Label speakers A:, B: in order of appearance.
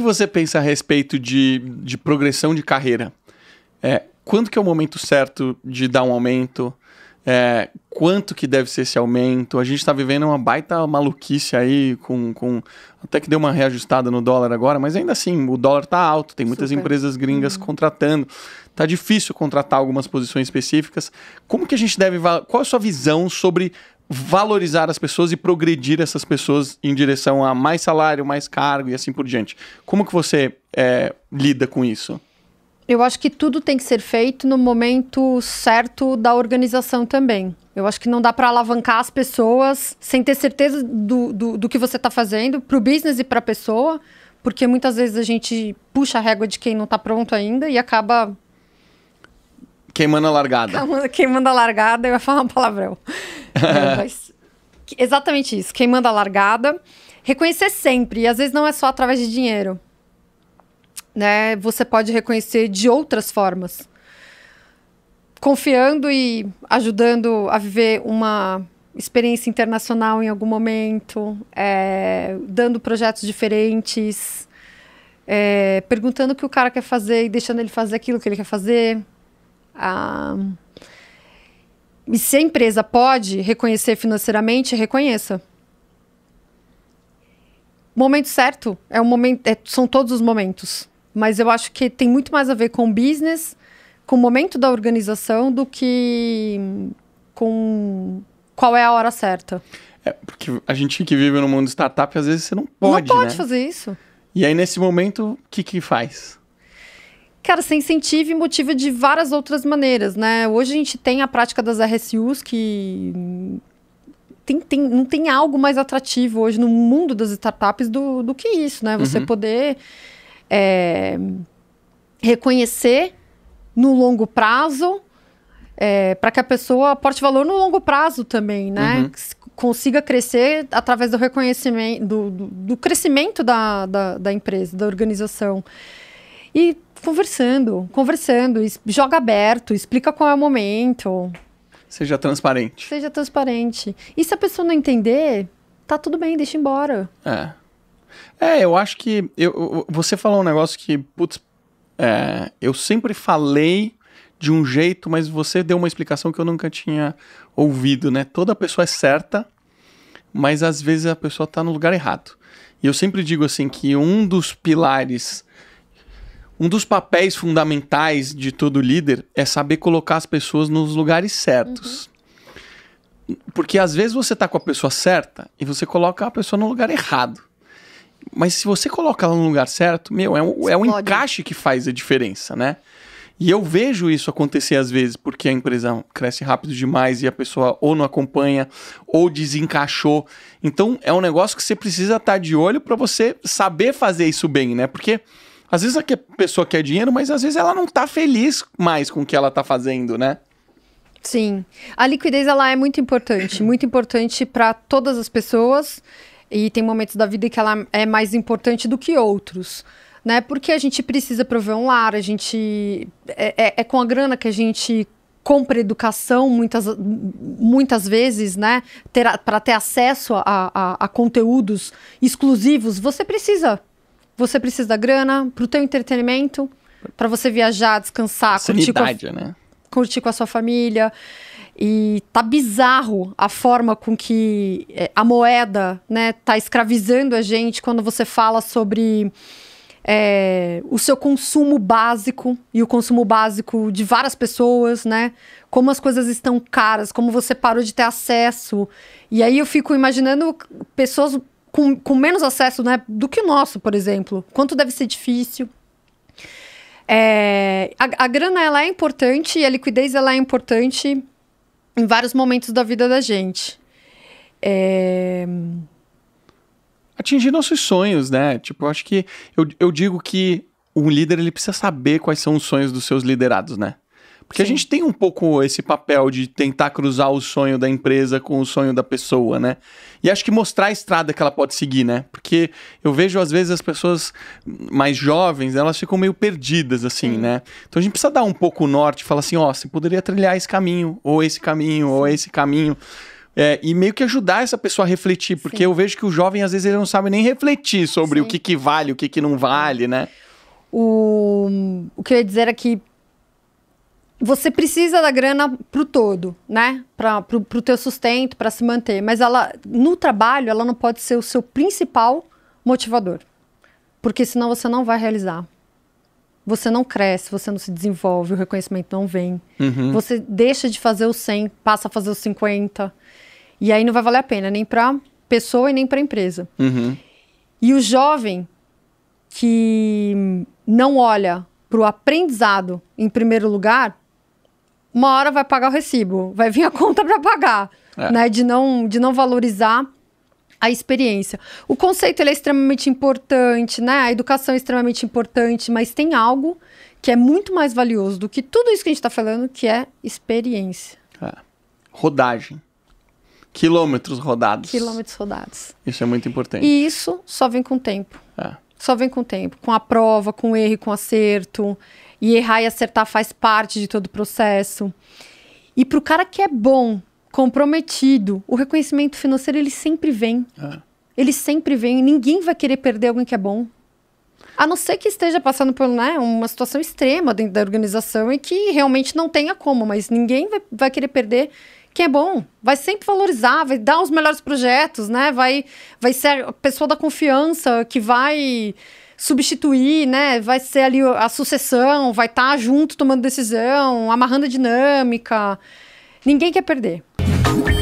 A: que você pensa a respeito de, de progressão de carreira? É, quanto que é o momento certo de dar um aumento? É, quanto que deve ser esse aumento? A gente está vivendo uma baita maluquice aí, com, com até que deu uma reajustada no dólar agora, mas ainda assim, o dólar está alto, tem muitas Super. empresas gringas uhum. contratando. Tá difícil contratar algumas posições específicas. Como que a gente deve... Qual é a sua visão sobre valorizar as pessoas e progredir essas pessoas em direção a mais salário, mais cargo e assim por diante. Como que você é, lida com isso?
B: Eu acho que tudo tem que ser feito no momento certo da organização também. Eu acho que não dá para alavancar as pessoas sem ter certeza do, do, do que você está fazendo para o business e para a pessoa, porque muitas vezes a gente puxa a régua de quem não está pronto ainda e acaba
A: queimando a largada.
B: Queimando a largada, eu ia falar um palavrão. É, mas... Exatamente isso. Quem manda a largada. Reconhecer sempre. E às vezes não é só através de dinheiro. Né? Você pode reconhecer de outras formas. Confiando e ajudando a viver uma experiência internacional em algum momento, é, dando projetos diferentes, é, perguntando o que o cara quer fazer e deixando ele fazer aquilo que ele quer fazer. Ah, e se a empresa pode reconhecer financeiramente, reconheça. Momento certo é um momento, é, são todos os momentos, mas eu acho que tem muito mais a ver com o business, com o momento da organização do que com qual é a hora certa. É,
A: porque a gente que vive no mundo startup, às vezes você não pode, Não pode né? fazer isso. E aí, nesse momento, o que que faz?
B: Cara, você incentiva e motiva de várias outras maneiras, né? Hoje a gente tem a prática das RSUs que tem, tem, não tem algo mais atrativo hoje no mundo das startups do, do que isso, né? Você uhum. poder é, reconhecer no longo prazo é, para que a pessoa aporte valor no longo prazo também, né? Uhum. Consiga crescer através do reconhecimento, do, do, do crescimento da, da, da empresa, da organização. E Conversando, conversando, joga aberto, explica qual é o momento.
A: Seja transparente.
B: Seja transparente. E se a pessoa não entender, tá tudo bem, deixa embora.
A: É. É, eu acho que. Eu, você falou um negócio que, putz, é, eu sempre falei de um jeito, mas você deu uma explicação que eu nunca tinha ouvido, né? Toda pessoa é certa, mas às vezes a pessoa tá no lugar errado. E eu sempre digo assim que um dos pilares um dos papéis fundamentais de todo líder é saber colocar as pessoas nos lugares certos. Uhum. Porque às vezes você tá com a pessoa certa e você coloca a pessoa no lugar errado. Mas se você coloca ela no lugar certo, meu, é é o encaixe que faz a diferença, né? E eu vejo isso acontecer às vezes, porque a empresa cresce rápido demais e a pessoa ou não acompanha ou desencaixou. Então é um negócio que você precisa estar tá de olho para você saber fazer isso bem, né? Porque às vezes a pessoa quer dinheiro, mas às vezes ela não tá feliz mais com o que ela tá fazendo, né?
B: Sim. A liquidez ela é muito importante, muito importante para todas as pessoas e tem momentos da vida que ela é mais importante do que outros. Né? Porque a gente precisa prover um lar, a gente. É, é, é com a grana que a gente compra educação muitas, muitas vezes, né? Para ter acesso a, a, a conteúdos exclusivos, você precisa você precisa da grana para o teu entretenimento, para você viajar, descansar, Sanidade, é curtir com a, né? curtir com a sua família. E tá bizarro a forma com que eh, a moeda, né, tá escravizando a gente quando você fala sobre é, o seu consumo básico e o consumo básico de várias pessoas, né? Como as coisas estão caras, como você parou de ter acesso. E aí eu fico imaginando pessoas com, com menos acesso né, do que o nosso, por exemplo. Quanto deve ser difícil. É, a, a, grana ela é importante e a liquidez ela é importante em vários momentos da vida da gente.
A: É... Atingir nossos sonhos, né? Tipo, eu acho que eu, eu digo que um líder ele precisa saber quais são os sonhos dos seus liderados, né? Porque Sim. a gente tem um pouco esse papel de tentar cruzar o sonho da empresa com o sonho da pessoa, né? E acho que mostrar a estrada que ela pode seguir, né? Porque eu vejo, às vezes, as pessoas mais jovens, elas ficam meio perdidas, assim, Sim. né? Então a gente precisa dar um pouco o norte, falar assim, ó, oh, você poderia trilhar esse caminho, ou esse caminho, Sim. ou esse caminho. É, e meio que ajudar essa pessoa a refletir, porque Sim. eu vejo que o jovem, às vezes, ele não sabe nem refletir sobre Sim. o que, que vale, o que, que não vale, né?
B: O, o que eu ia dizer é que você precisa da grana pro todo, né? Pra, pro, pro teu sustento, para se manter. Mas ela, no trabalho, ela não pode ser o seu principal motivador. Porque senão você não vai realizar. Você não cresce, você não se desenvolve, o reconhecimento não vem. Uhum. Você deixa de fazer os 100, passa a fazer os 50. E aí não vai valer a pena, nem pra pessoa e nem pra empresa. Uhum. E o jovem que não olha pro aprendizado em primeiro lugar, uma hora vai pagar o recibo, vai vir a conta para pagar, é. né? De não, de não valorizar a experiência. O conceito ele é extremamente importante, né? A educação é extremamente importante, mas tem algo que é muito mais valioso do que tudo isso que a gente está falando, que é experiência.
A: É. Rodagem. Quilômetros rodados. Quilômetros rodados. Isso é muito importante. E
B: isso só vem com o tempo. É. Só vem com o tempo, com a prova, com o erro, com o acerto. E errar e acertar faz parte de todo o processo. E para o cara que é bom, comprometido, o reconhecimento financeiro ele sempre vem. É. Ele sempre vem. Ninguém vai querer perder alguém que é bom. A não ser que esteja passando por né, uma situação extrema dentro da organização e que realmente não tenha como, mas ninguém vai, vai querer perder quem é bom. Vai sempre valorizar, vai dar os melhores projetos, né? Vai, vai ser a pessoa da confiança que vai substituir, né? Vai ser ali a sucessão, vai estar tá junto tomando decisão, amarrando a dinâmica. Ninguém quer perder.